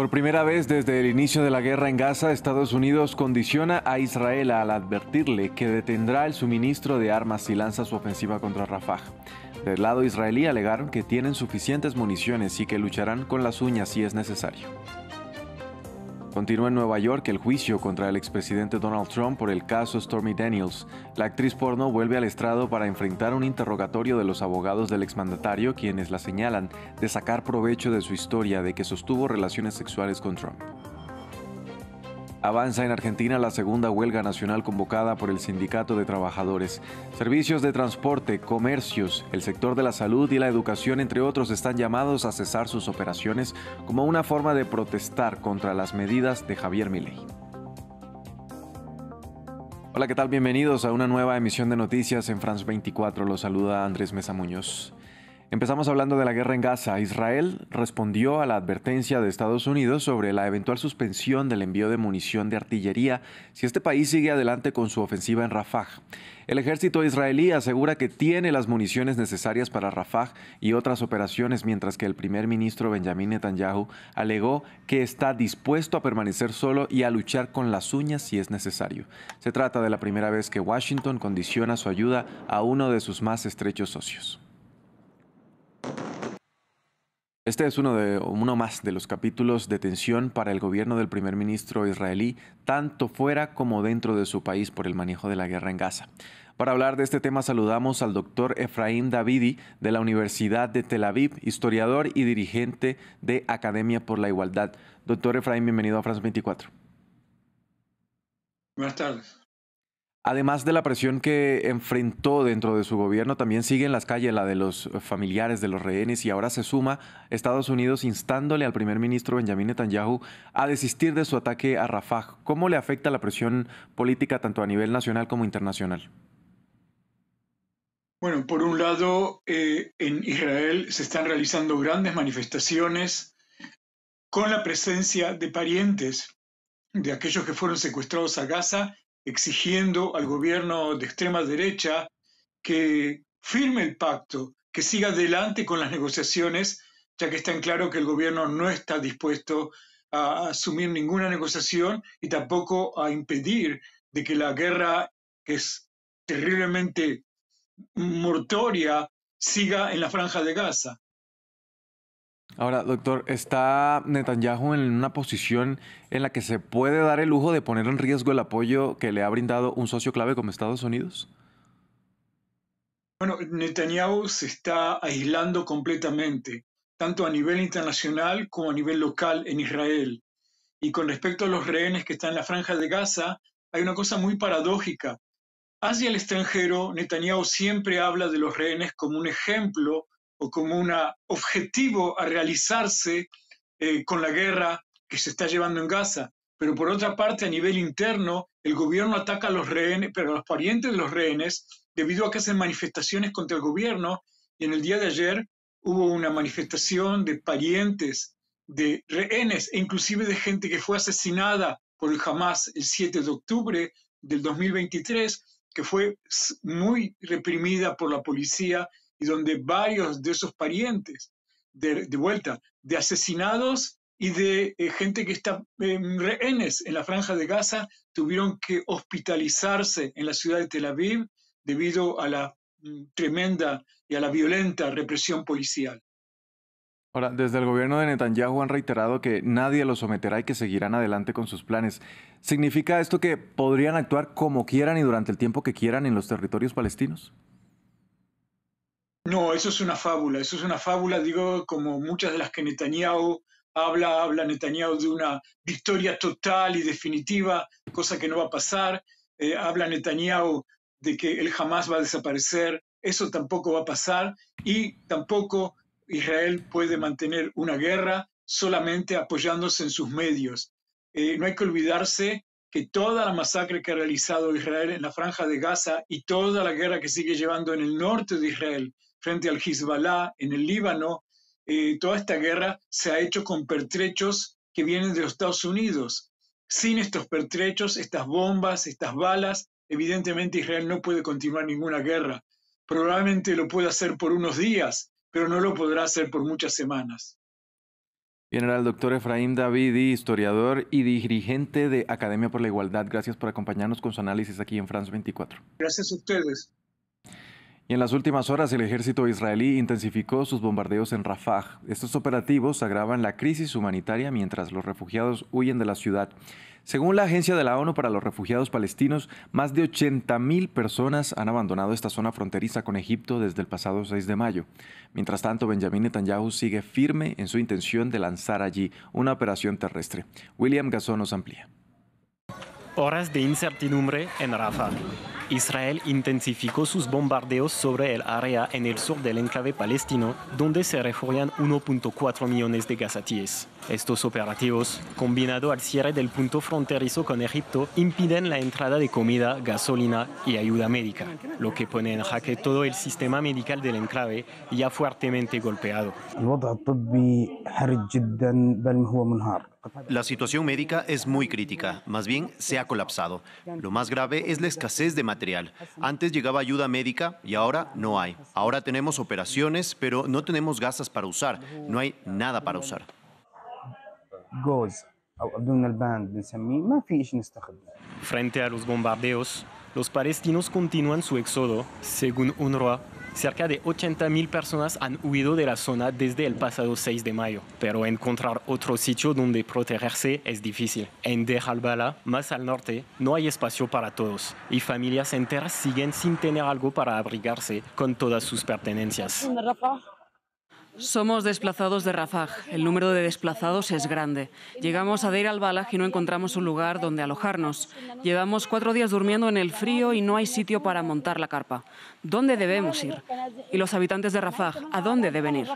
Por primera vez desde el inicio de la guerra en Gaza, Estados Unidos condiciona a Israel al advertirle que detendrá el suministro de armas si lanza su ofensiva contra Rafah. Del lado israelí alegaron que tienen suficientes municiones y que lucharán con las uñas si es necesario. Continúa en Nueva York el juicio contra el expresidente Donald Trump por el caso Stormy Daniels. La actriz porno vuelve al estrado para enfrentar un interrogatorio de los abogados del exmandatario quienes la señalan de sacar provecho de su historia de que sostuvo relaciones sexuales con Trump. Avanza en Argentina la segunda huelga nacional convocada por el Sindicato de Trabajadores. Servicios de transporte, comercios, el sector de la salud y la educación, entre otros, están llamados a cesar sus operaciones como una forma de protestar contra las medidas de Javier Milei. Hola, ¿qué tal? Bienvenidos a una nueva emisión de noticias en France 24. Los saluda Andrés Mesa Muñoz. Empezamos hablando de la guerra en Gaza. Israel respondió a la advertencia de Estados Unidos sobre la eventual suspensión del envío de munición de artillería si este país sigue adelante con su ofensiva en Rafah. El ejército israelí asegura que tiene las municiones necesarias para Rafah y otras operaciones, mientras que el primer ministro Benjamin Netanyahu alegó que está dispuesto a permanecer solo y a luchar con las uñas si es necesario. Se trata de la primera vez que Washington condiciona su ayuda a uno de sus más estrechos socios. Este es uno, de, uno más de los capítulos de tensión para el gobierno del primer ministro israelí, tanto fuera como dentro de su país por el manejo de la guerra en Gaza. Para hablar de este tema saludamos al doctor Efraín Davidi de la Universidad de Tel Aviv, historiador y dirigente de Academia por la Igualdad. Doctor Efraín, bienvenido a France 24. Buenas tardes. Además de la presión que enfrentó dentro de su gobierno, también sigue en las calles la de los familiares de los rehenes y ahora se suma Estados Unidos instándole al primer ministro Benjamin Netanyahu a desistir de su ataque a Rafah. ¿Cómo le afecta la presión política tanto a nivel nacional como internacional? Bueno, por un lado, eh, en Israel se están realizando grandes manifestaciones con la presencia de parientes de aquellos que fueron secuestrados a Gaza exigiendo al gobierno de extrema derecha que firme el pacto, que siga adelante con las negociaciones, ya que está en claro que el gobierno no está dispuesto a asumir ninguna negociación y tampoco a impedir de que la guerra, que es terriblemente mortoria, siga en la franja de Gaza. Ahora, doctor, ¿está Netanyahu en una posición en la que se puede dar el lujo de poner en riesgo el apoyo que le ha brindado un socio clave como Estados Unidos? Bueno, Netanyahu se está aislando completamente, tanto a nivel internacional como a nivel local en Israel. Y con respecto a los rehenes que están en la franja de Gaza, hay una cosa muy paradójica. Hacia el extranjero, Netanyahu siempre habla de los rehenes como un ejemplo o como un objetivo a realizarse eh, con la guerra que se está llevando en Gaza. Pero por otra parte, a nivel interno, el gobierno ataca a los rehenes, pero a los parientes de los rehenes, debido a que hacen manifestaciones contra el gobierno. Y en el día de ayer hubo una manifestación de parientes de rehenes e inclusive de gente que fue asesinada por el Hamas el 7 de octubre del 2023, que fue muy reprimida por la policía y donde varios de esos parientes, de, vuelta, de asesinados y de eh, gente que está en em, rehenes en la franja de Gaza, tuvieron que hospitalizarse en la ciudad de Tel Aviv debido a la mm, tremenda y a la violenta represión policial. Ahora, desde el gobierno de Netanyahu han reiterado que nadie los someterá y que seguirán adelante con sus planes. ¿Significa esto que podrían actuar como quieran y durante el tiempo que quieran en los territorios palestinos? No, eso es una fábula, eso es una fábula, digo, como muchas de las que Netanyahu habla, habla Netanyahu de una victoria total y definitiva, cosa que no va a pasar, eh, habla Netanyahu de que él jamás va a desaparecer, eso tampoco va a pasar y tampoco Israel puede mantener una guerra solamente apoyándose en sus medios. Eh, no hay que olvidarse que toda la masacre que ha realizado Israel en la franja de Gaza y toda la guerra que sigue llevando en el norte de Israel, frente al Hezbollah en el Líbano, eh, toda esta guerra se ha hecho con pertrechos que vienen de los Estados Unidos. Sin estos pertrechos, estas bombas, estas balas, evidentemente Israel no puede continuar ninguna guerra. Probablemente lo pueda hacer por unos días, pero no lo podrá hacer por muchas semanas. General era el doctor Efraín Davidi, historiador y dirigente de Academia por la Igualdad. Gracias por acompañarnos con su análisis aquí en France 24. Gracias a ustedes en las últimas horas el ejército israelí intensificó sus bombardeos en Rafah. Estos operativos agravan la crisis humanitaria mientras los refugiados huyen de la ciudad. Según la Agencia de la ONU para los Refugiados Palestinos, más de 80.000 personas han abandonado esta zona fronteriza con Egipto desde el pasado 6 de mayo. Mientras tanto, Benjamin Netanyahu sigue firme en su intención de lanzar allí una operación terrestre. William Gazón nos amplía. Horas de incertidumbre en Rafah. Israel intensificó sus bombardeos sobre el área en el sur del enclave palestino, donde se refugian 1.4 millones de gazatíes. Estos operativos, combinado al cierre del punto fronterizo con Egipto, impiden la entrada de comida, gasolina y ayuda médica, lo que pone en jaque todo el sistema medical del enclave ya fuertemente golpeado. La situación médica es muy crítica, más bien se ha colapsado. Lo más grave es la escasez de material. Antes llegaba ayuda médica y ahora no hay. Ahora tenemos operaciones, pero no tenemos gasas para usar. No hay nada para usar. Frente a los bombardeos, los palestinos continúan su éxodo, según UNRWA, cerca de 80.000 personas han huido de la zona desde el pasado 6 de mayo, pero encontrar otro sitio donde protegerse es difícil. En Dejalbala, más al norte, no hay espacio para todos y familias enteras siguen sin tener algo para abrigarse con todas sus pertenencias. Somos desplazados de Rafah. El número de desplazados es grande. Llegamos a Deir al-Balaj y no encontramos un lugar donde alojarnos. Llevamos cuatro días durmiendo en el frío y no hay sitio para montar la carpa. ¿Dónde debemos ir? Y los habitantes de Rafah, ¿a dónde deben ir?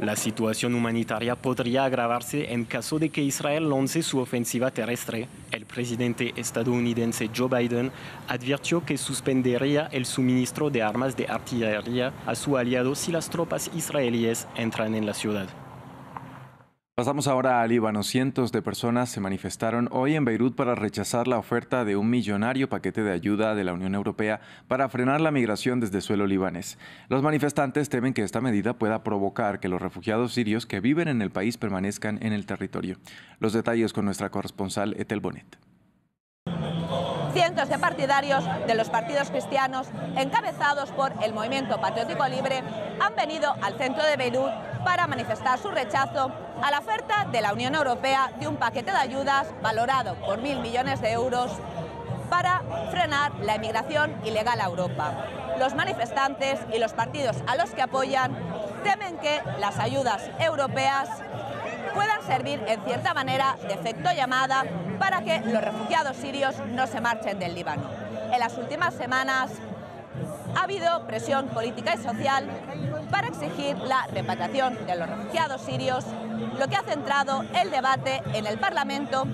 La situación humanitaria podría agravarse en caso de que Israel lance su ofensiva terrestre. El presidente estadounidense Joe Biden advirtió que suspendería el suministro de armas de artillería a su aliado si las tropas israelíes israelíes entran en la ciudad. Pasamos ahora a Líbano. Cientos de personas se manifestaron hoy en Beirut para rechazar la oferta de un millonario paquete de ayuda de la Unión Europea para frenar la migración desde suelo libanés. Los manifestantes temen que esta medida pueda provocar que los refugiados sirios que viven en el país permanezcan en el territorio. Los detalles con nuestra corresponsal Etel Bonet cientos de partidarios de los partidos cristianos encabezados por el Movimiento Patriótico Libre han venido al centro de Beirut para manifestar su rechazo a la oferta de la Unión Europea de un paquete de ayudas valorado por mil millones de euros para frenar la emigración ilegal a Europa. Los manifestantes y los partidos a los que apoyan temen que las ayudas europeas puedan servir en cierta manera de efecto llamada para que los refugiados sirios no se marchen del Líbano. En las últimas semanas ha habido presión política y social para exigir la repatriación de los refugiados sirios, lo que ha centrado el debate en el Parlamento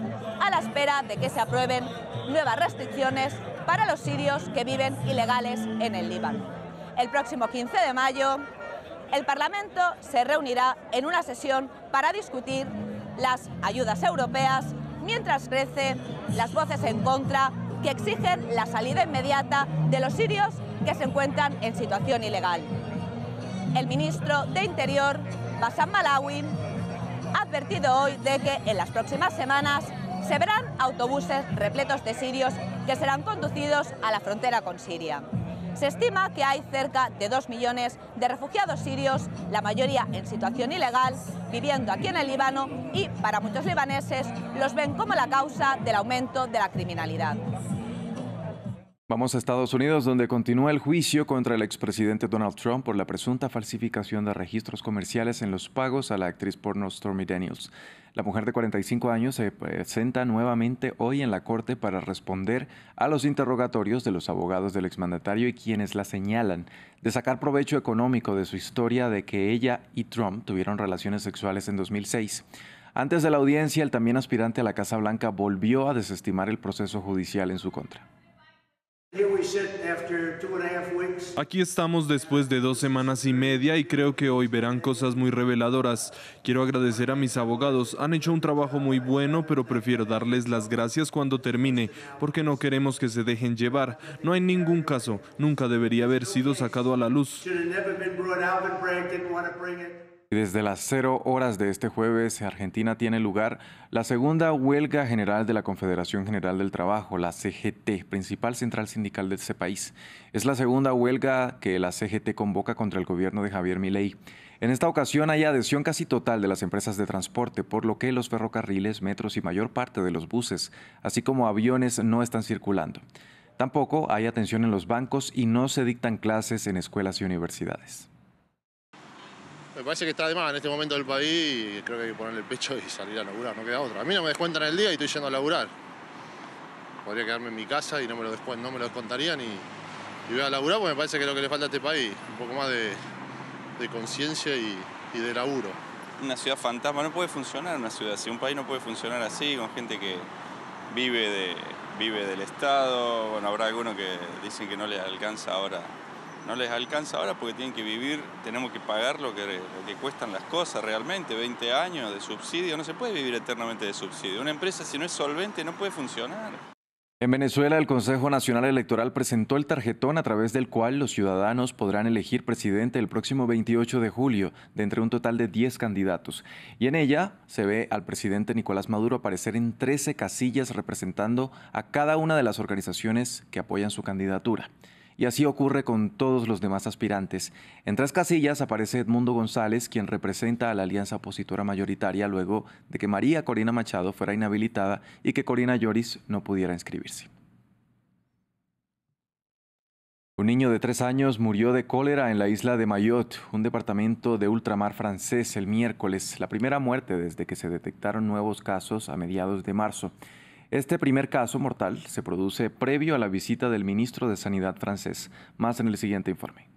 a la espera de que se aprueben nuevas restricciones para los sirios que viven ilegales en el Líbano. El próximo 15 de mayo, el Parlamento se reunirá en una sesión para discutir las ayudas europeas mientras crece las voces en contra que exigen la salida inmediata de los sirios que se encuentran en situación ilegal. El ministro de Interior, Basan Malawi, ha advertido hoy de que en las próximas semanas se verán autobuses repletos de sirios que serán conducidos a la frontera con Siria. Se estima que hay cerca de 2 millones de refugiados sirios, la mayoría en situación ilegal, viviendo aquí en el Líbano y para muchos libaneses los ven como la causa del aumento de la criminalidad. Vamos a Estados Unidos, donde continúa el juicio contra el expresidente Donald Trump por la presunta falsificación de registros comerciales en los pagos a la actriz porno Stormy Daniels. La mujer de 45 años se presenta nuevamente hoy en la corte para responder a los interrogatorios de los abogados del exmandatario y quienes la señalan de sacar provecho económico de su historia de que ella y Trump tuvieron relaciones sexuales en 2006. Antes de la audiencia, el también aspirante a la Casa Blanca volvió a desestimar el proceso judicial en su contra. Aquí estamos después de dos semanas y media y creo que hoy verán cosas muy reveladoras. Quiero agradecer a mis abogados, han hecho un trabajo muy bueno, pero prefiero darles las gracias cuando termine, porque no queremos que se dejen llevar. No hay ningún caso, nunca debería haber sido sacado a la luz. Desde las cero horas de este jueves, Argentina tiene lugar la segunda huelga general de la Confederación General del Trabajo, la CGT, principal central sindical de ese país. Es la segunda huelga que la CGT convoca contra el gobierno de Javier Milei. En esta ocasión hay adhesión casi total de las empresas de transporte, por lo que los ferrocarriles, metros y mayor parte de los buses, así como aviones, no están circulando. Tampoco hay atención en los bancos y no se dictan clases en escuelas y universidades. Me parece que está de más en este momento del país y creo que hay que ponerle el pecho y salir a laburar, no queda otra. A mí no me descuentan el día y estoy yendo a laburar. Podría quedarme en mi casa y no me lo, no me lo descontarían y, voy a laburar porque me parece que es lo que le falta a este país, un poco más de, conciencia y, de laburo. Una ciudad fantasma no puede funcionar una ciudad así, un país no puede funcionar así, con gente que vive, de, vive del Estado, bueno, habrá algunos que dicen que no les alcanza ahora no les alcanza ahora porque tienen que vivir, tenemos que pagar lo que, cuestan las cosas realmente, 20 años de subsidio, no se puede vivir eternamente de subsidio. Una empresa si no es solvente no puede funcionar. En Venezuela, el Consejo Nacional Electoral presentó el tarjetón a través del cual los ciudadanos podrán elegir presidente el próximo 28 de julio, de entre un total de 10 candidatos. Y en ella se ve al presidente Nicolás Maduro aparecer en 13 casillas representando a cada una de las organizaciones que apoyan su candidatura y así ocurre con todos los demás aspirantes. En tres casillas aparece Edmundo González, quien representa a la alianza opositora mayoritaria luego de que María Corina Machado fuera inhabilitada y que Corina Lloris no pudiera inscribirse. Un niño de tres años murió de cólera en la isla de Mayotte, un departamento de ultramar francés, el miércoles, la primera muerte desde que se detectaron nuevos casos a mediados de marzo. Este primer caso mortal se produce previo a la visita del ministro de Sanidad francés. Más en el siguiente informe.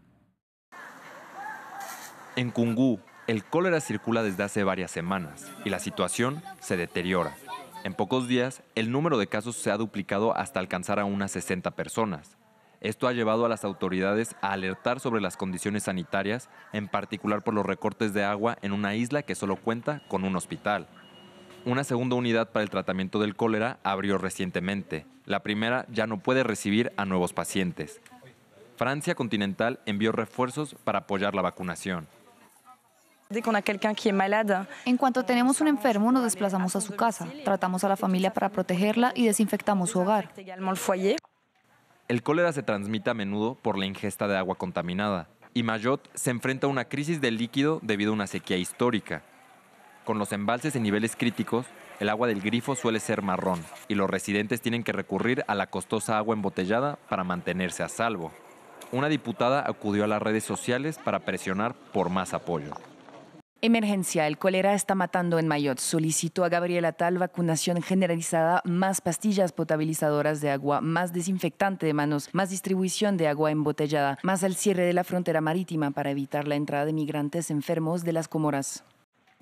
En Kungú, el cólera circula desde hace varias semanas y la situación se deteriora. En pocos días, el número de casos se ha duplicado hasta alcanzar a unas 60 personas. Esto ha llevado a las autoridades a alertar sobre las condiciones sanitarias, en particular por los recortes de agua en una isla que solo cuenta con un hospital. Una segunda unidad para el tratamiento del cólera abrió recientemente. La primera ya no puede recibir a nuevos pacientes. Francia continental envió refuerzos para apoyar la vacunación. En cuanto tenemos un enfermo, nos desplazamos a su casa, tratamos a la familia para protegerla y desinfectamos su hogar. El cólera se transmite a menudo por la ingesta de agua contaminada y Mayotte se enfrenta a una crisis del líquido debido a una sequía histórica. Con los embalses en niveles críticos, el agua del grifo suele ser marrón y los residentes tienen que recurrir a la costosa agua embotellada para mantenerse a salvo. Una diputada acudió a las redes sociales para presionar por más apoyo. Emergencia, el cólera está matando en Mayotte. Solicitó a Gabriela Tal vacunación generalizada, más pastillas potabilizadoras de agua, más desinfectante de manos, más distribución de agua embotellada, más el cierre de la frontera marítima para evitar la entrada de migrantes enfermos de las Comoras.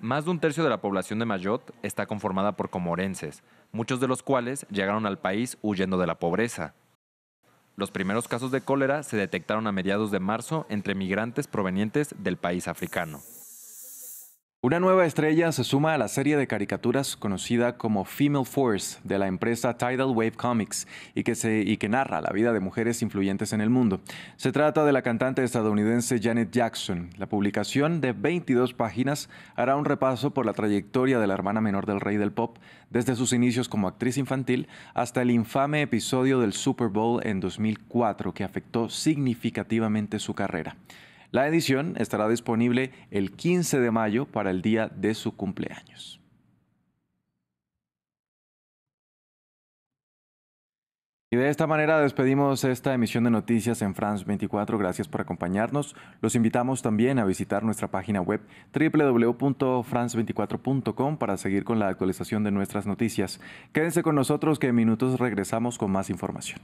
Más de un tercio de la población de Mayotte está conformada por comorenses, muchos de los cuales llegaron al país huyendo de la pobreza. Los primeros casos de cólera se detectaron a mediados de marzo entre migrantes provenientes del país africano. Una nueva estrella se suma a la serie de caricaturas conocida como Female Force de la empresa Tidal Wave Comics y que, se, y que narra la vida de mujeres influyentes en el mundo. Se trata de la cantante estadounidense Janet Jackson. La publicación de 22 páginas hará un repaso por la trayectoria de la hermana menor del rey del pop, desde sus inicios como actriz infantil hasta el infame episodio del Super Bowl en 2004 que afectó significativamente su carrera. La edición estará disponible el 15 de mayo para el día de su cumpleaños. Y de esta manera despedimos esta emisión de noticias en France 24. Gracias por acompañarnos. Los invitamos también a visitar nuestra página web www.france24.com para seguir con la actualización de nuestras noticias. Quédense con nosotros que en minutos regresamos con más información.